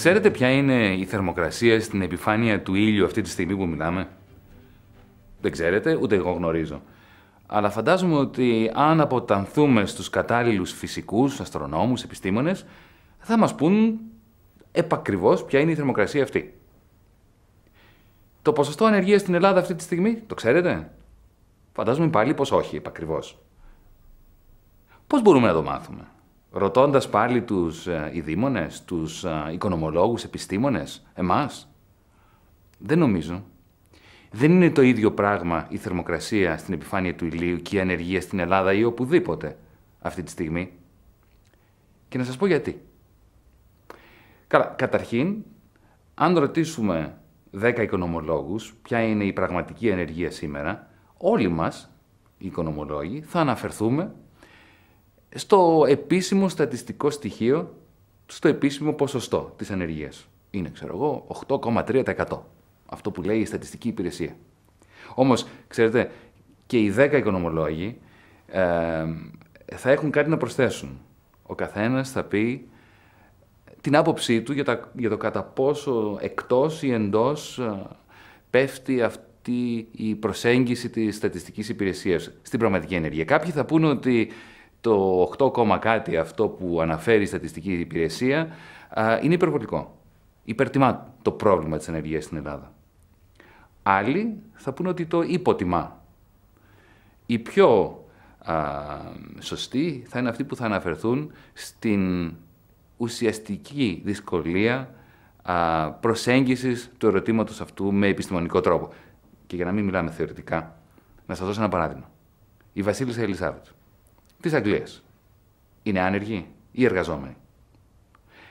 Ξέρετε ποια είναι η θερμοκρασία στην επιφάνεια του ήλιου αυτή τη στιγμή που μιλάμε. Δεν ξέρετε, ούτε εγώ γνωρίζω. Αλλά φαντάζομαι ότι αν αποτανθούμε στους κατάλληλους φυσικούς, αστρονόμους, επιστήμονες, θα μας πούν επακριβώς ποια είναι η θερμοκρασία αυτή. Το ποσοστό ανεργίας στην Ελλάδα αυτή τη στιγμή, το ξέρετε. Φαντάζομαι πάλι πως όχι επακριβώς. Πώς μπορούμε να το μάθουμε ρωτώντας πάλι τους ε, ειδήμονες, τους ε, οικονομολόγους, επιστήμονες, εμάς. Δεν νομίζω. Δεν είναι το ίδιο πράγμα η θερμοκρασία στην επιφάνεια του ηλίου και η ανεργία στην Ελλάδα ή οπουδήποτε αυτή τη στιγμή. Και να σας πω γιατί. Καλά, καταρχήν, αν ρωτήσουμε 10 οικονομολόγους ποια είναι η πραγματική ανεργία σήμερα, όλοι μας, οι οικονομολόγοι, θα αναφερθούμε στο επίσημο στατιστικό στοιχείο, στο επίσημο ποσοστό της ανεργίας. Είναι, ξέρω εγώ, 8,3%. Αυτό που λέει η στατιστική υπηρεσία. Όμως, ξέρετε, και οι 10 οικονομολόγοι θα έχουν κάτι να προσθέσουν. Ο καθένας θα πει την άποψή του για, το κατά πόσο εκτός ή εντός ε, πέφτει αυτή η προσέγγιση της στατιστικής υπηρεσίας στην πραγματική ενέργεια. Κάποιοι θα πούνε ότι το 8, κάτι αυτό που αναφέρει η στατιστική υπηρεσία είναι υπερβολικό. Υπερτιμά το πρόβλημα της ενεργείας στην Ελλάδα. Άλλοι θα πούνε ότι το υποτιμά. Οι πιο α, σωστοί θα είναι αυτοί που θα αναφερθούν στην ουσιαστική δυσκολία α, προσέγγισης του ερωτήματος αυτού με επιστημονικό τρόπο. Και για να μην μιλάμε θεωρητικά, να σας δώσω ένα παράδειγμα. Η Βασίλισσα Ελισάβετ Της αγγλίας. Είναι άνεργοι ή εργαζόμενοι.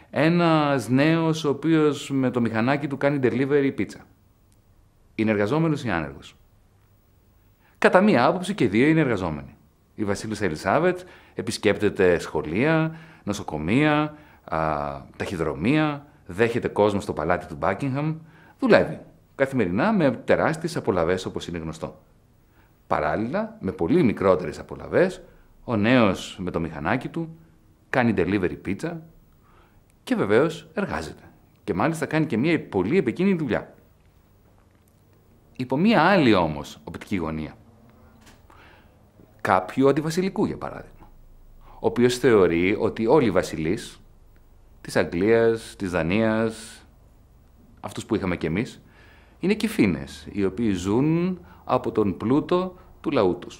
Ένας νέος ο οποίος με το μηχανάκι του κάνει delivery πίτσα. Είναι εργαζόμενος ή άνεργος. Κατά μία άποψη και δύο είναι εργαζόμενοι. Η Βασίλισσα Ελισάβετ επισκέπτεται σχολεία, νοσοκομεία, α, ταχυδρομεία, δέχεται κόσμο στο παλάτι του Buckingham, δουλεύει καθημερινά με τεράστιες απολαυές όπως είναι γνωστό. Παράλληλα, με πολύ μικρότερες απολαυές, ο νέος με το μηχανάκι του κάνει delivery pizza και βεβαίως εργάζεται. Και μάλιστα κάνει και μια πολύ επικίνδυνη δουλειά. Υπό μια άλλη όμως οπτική γωνία. Κάποιου αντιβασιλικού για παράδειγμα. Ο οποίος θεωρεί ότι όλοι οι βασιλείς της Αγγλίας, της Δανίας, αυτούς που είχαμε κι εμείς, είναι κυφίνες, οι οποίοι ζουν από τον πλούτο του λαού τους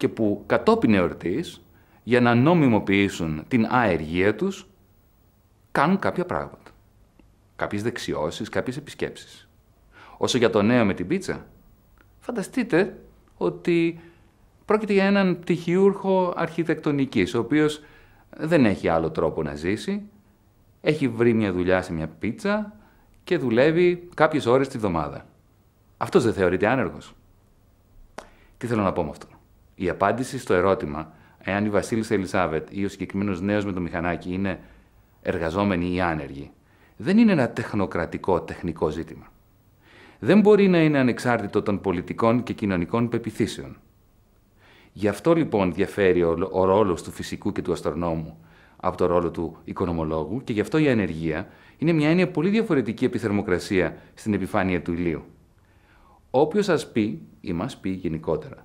και που κατόπιν εορτής, για να νομιμοποιήσουν την αεργία τους, κάνουν κάποια πράγματα. Κάποιες δεξιώσεις, κάποιες επισκέψεις. Όσο για το νέο με την πίτσα, φανταστείτε ότι πρόκειται για έναν πτυχιούρχο αρχιτεκτονικής, ο οποίος δεν έχει άλλο τρόπο να ζήσει, έχει βρει μια δουλειά σε μια πίτσα και δουλεύει κάποιες ώρες τη βδομάδα. Αυτός δεν θεωρείται άνεργος. Τι θέλω να πω με αυτό. Η απάντηση στο ερώτημα, εάν η Βασίλισσα Ελισάβετ ή ο συγκεκριμένος νέος με το μηχανάκι είναι εργαζόμενοι ή άνεργοι, δεν είναι ένα τεχνοκρατικό τεχνικό ζήτημα. Δεν μπορεί να είναι ανεξάρτητο των πολιτικών και κοινωνικών πεπιθήσεων. Γι' αυτό λοιπόν διαφέρει ο, ρόλος του φυσικού και του αστρονόμου από το ρόλο του οικονομολόγου και γι' αυτό η ανεργία είναι μια έννοια πολύ διαφορετική από στην επιφάνεια του ηλίου. Όποιος σας πει ή μας πει γενικότερα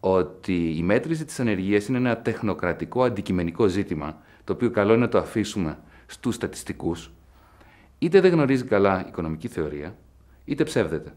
ότι η μέτρηση της ανεργίας είναι ένα τεχνοκρατικό αντικειμενικό ζήτημα, το οποίο καλό είναι να το αφήσουμε στους στατιστικούς, είτε δεν γνωρίζει καλά οικονομική θεωρία, είτε ψεύδεται.